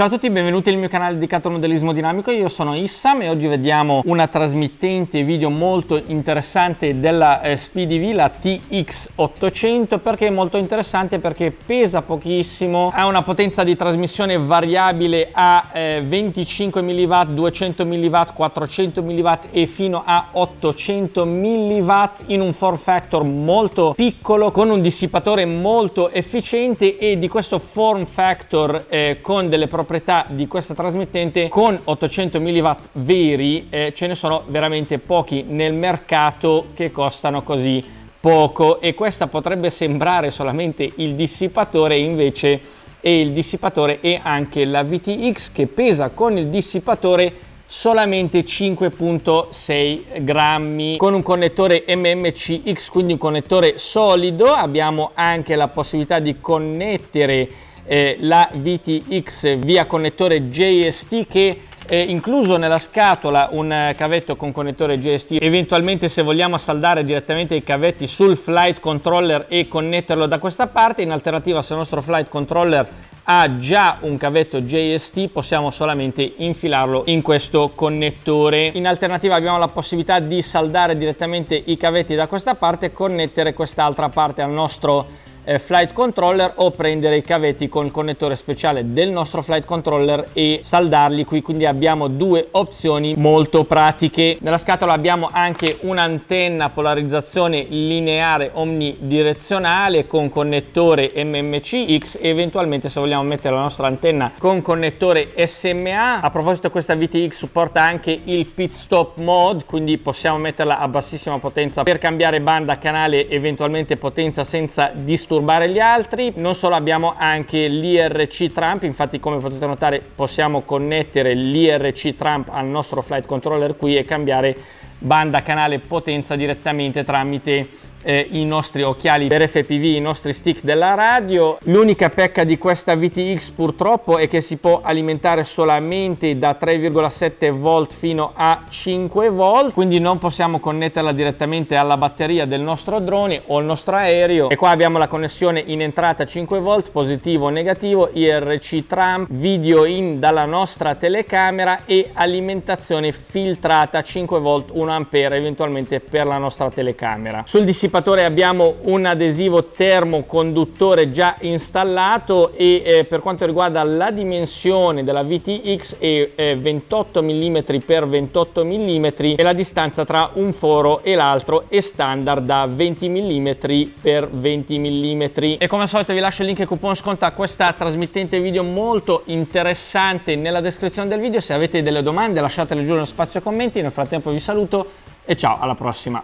Ciao a tutti, benvenuti al mio canale dedicato al modellismo dinamico, io sono Issam e oggi vediamo una trasmittente video molto interessante della eh, SPDV, la TX800, perché è molto interessante perché pesa pochissimo, ha una potenza di trasmissione variabile a 25 mW, 200 mW, 400 mW e fino a 800 mW in un form factor molto piccolo con un dissipatore molto efficiente e di questo form factor eh, con delle proprietà proprietà di questa trasmittente con 800 mW veri eh, ce ne sono veramente pochi nel mercato che costano così poco e questa potrebbe sembrare solamente il dissipatore invece è il dissipatore e anche la VTX che pesa con il dissipatore solamente 5.6 grammi con un connettore MMCX quindi un connettore solido abbiamo anche la possibilità di connettere eh, la VTX via connettore JST che eh, incluso nella scatola un cavetto con connettore JST eventualmente se vogliamo saldare direttamente i cavetti sul flight controller e connetterlo da questa parte in alternativa se il nostro flight controller ha già un cavetto JST possiamo solamente infilarlo in questo connettore in alternativa abbiamo la possibilità di saldare direttamente i cavetti da questa parte e connettere quest'altra parte al nostro eh, flight controller o prendere i cavetti con il connettore speciale del nostro flight controller e saldarli qui quindi abbiamo due opzioni molto pratiche nella scatola abbiamo anche un'antenna polarizzazione lineare omnidirezionale con connettore MMCX e eventualmente se vogliamo mettere la nostra antenna con connettore SMA a proposito questa VTX supporta anche il pit stop mode quindi possiamo metterla a bassissima potenza per cambiare banda canale eventualmente potenza senza disturbo disturbare gli altri, non solo abbiamo anche l'IRC Trump, infatti come potete notare possiamo connettere l'IRC Trump al nostro flight controller qui e cambiare banda canale potenza direttamente tramite eh, i nostri occhiali per FPV, i nostri stick della radio. L'unica pecca di questa VTX purtroppo è che si può alimentare solamente da 3,7 volt fino a 5 volt, quindi non possiamo connetterla direttamente alla batteria del nostro drone o al nostro aereo. E qua abbiamo la connessione in entrata 5 volt, positivo o negativo, IRC tram, video in dalla nostra telecamera e alimentazione filtrata 5 volt 1 ampere eventualmente per la nostra telecamera. Sul dissipatore dissipatore abbiamo un adesivo termoconduttore già installato e eh, per quanto riguarda la dimensione della VTX è eh, 28 mm x 28 mm e la distanza tra un foro e l'altro è standard da 20 mm x 20 mm. E come al solito vi lascio il link e coupon sconto a questa trasmittente video molto interessante nella descrizione del video. Se avete delle domande lasciatele giù nello spazio commenti. Nel frattempo vi saluto e ciao, alla prossima!